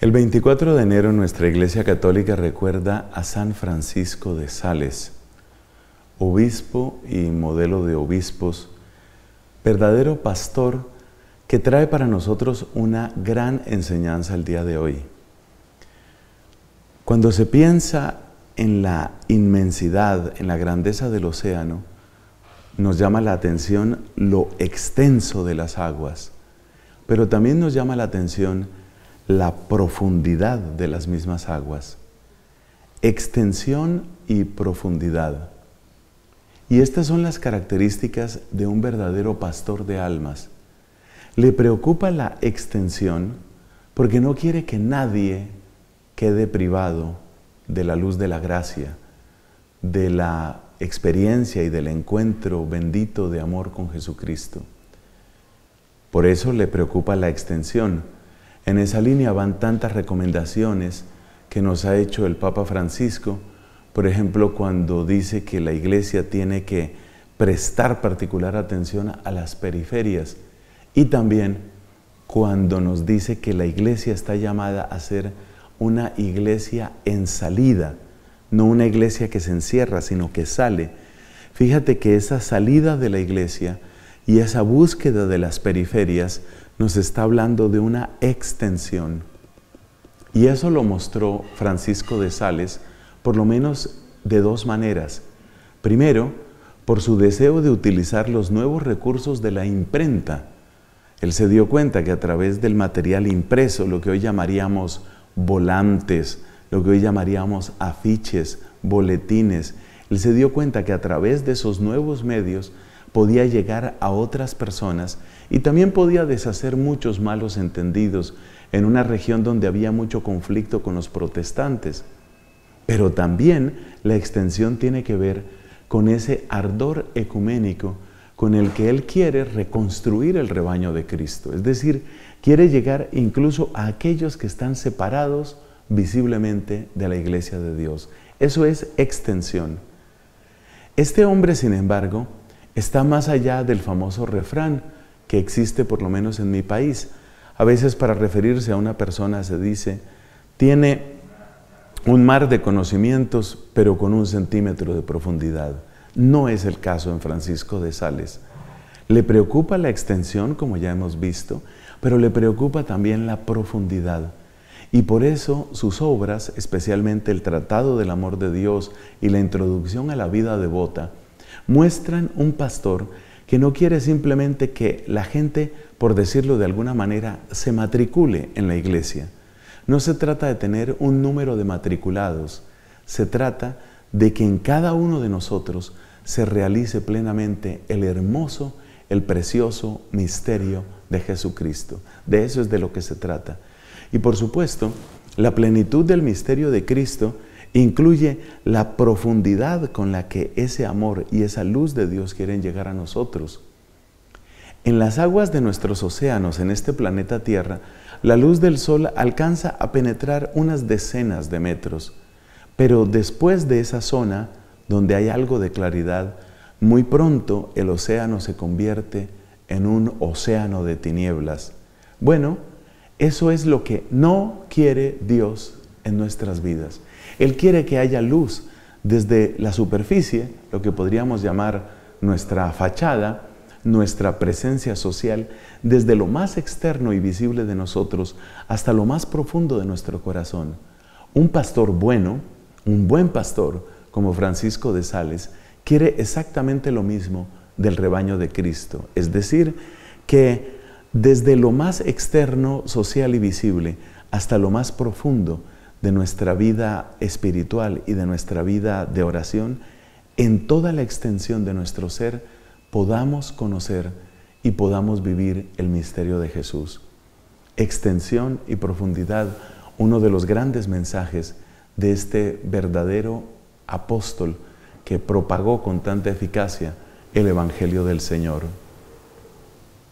El 24 de enero nuestra Iglesia Católica recuerda a San Francisco de Sales, obispo y modelo de obispos, verdadero pastor que trae para nosotros una gran enseñanza el día de hoy. Cuando se piensa en la inmensidad, en la grandeza del océano, nos llama la atención lo extenso de las aguas, pero también nos llama la atención la profundidad de las mismas aguas. Extensión y profundidad. Y estas son las características de un verdadero pastor de almas. Le preocupa la extensión porque no quiere que nadie quede privado de la luz de la gracia, de la experiencia y del encuentro bendito de amor con Jesucristo. Por eso le preocupa la extensión en esa línea van tantas recomendaciones que nos ha hecho el Papa Francisco, por ejemplo, cuando dice que la iglesia tiene que prestar particular atención a las periferias y también cuando nos dice que la iglesia está llamada a ser una iglesia en salida, no una iglesia que se encierra, sino que sale. Fíjate que esa salida de la iglesia y esa búsqueda de las periferias nos está hablando de una extensión. Y eso lo mostró Francisco de Sales por lo menos de dos maneras. Primero, por su deseo de utilizar los nuevos recursos de la imprenta. Él se dio cuenta que a través del material impreso, lo que hoy llamaríamos volantes, lo que hoy llamaríamos afiches, boletines, él se dio cuenta que a través de esos nuevos medios podía llegar a otras personas y también podía deshacer muchos malos entendidos en una región donde había mucho conflicto con los protestantes. Pero también la extensión tiene que ver con ese ardor ecuménico con el que Él quiere reconstruir el rebaño de Cristo. Es decir, quiere llegar incluso a aquellos que están separados visiblemente de la iglesia de Dios. Eso es extensión. Este hombre, sin embargo, está más allá del famoso refrán que existe por lo menos en mi país. A veces para referirse a una persona se dice, tiene un mar de conocimientos, pero con un centímetro de profundidad. No es el caso en Francisco de Sales. Le preocupa la extensión, como ya hemos visto, pero le preocupa también la profundidad. Y por eso sus obras, especialmente el Tratado del Amor de Dios y la Introducción a la Vida Devota, Muestran un pastor que no quiere simplemente que la gente, por decirlo de alguna manera, se matricule en la iglesia. No se trata de tener un número de matriculados, se trata de que en cada uno de nosotros se realice plenamente el hermoso, el precioso misterio de Jesucristo. De eso es de lo que se trata. Y por supuesto, la plenitud del misterio de Cristo incluye la profundidad con la que ese amor y esa luz de Dios quieren llegar a nosotros. En las aguas de nuestros océanos, en este planeta Tierra, la luz del Sol alcanza a penetrar unas decenas de metros, pero después de esa zona, donde hay algo de claridad, muy pronto el océano se convierte en un océano de tinieblas. Bueno, eso es lo que no quiere Dios en nuestras vidas. Él quiere que haya luz desde la superficie, lo que podríamos llamar nuestra fachada, nuestra presencia social, desde lo más externo y visible de nosotros hasta lo más profundo de nuestro corazón. Un pastor bueno, un buen pastor como Francisco de Sales, quiere exactamente lo mismo del rebaño de Cristo, es decir, que desde lo más externo, social y visible hasta lo más profundo, de nuestra vida espiritual y de nuestra vida de oración, en toda la extensión de nuestro ser podamos conocer y podamos vivir el misterio de Jesús. Extensión y profundidad, uno de los grandes mensajes de este verdadero apóstol que propagó con tanta eficacia el Evangelio del Señor.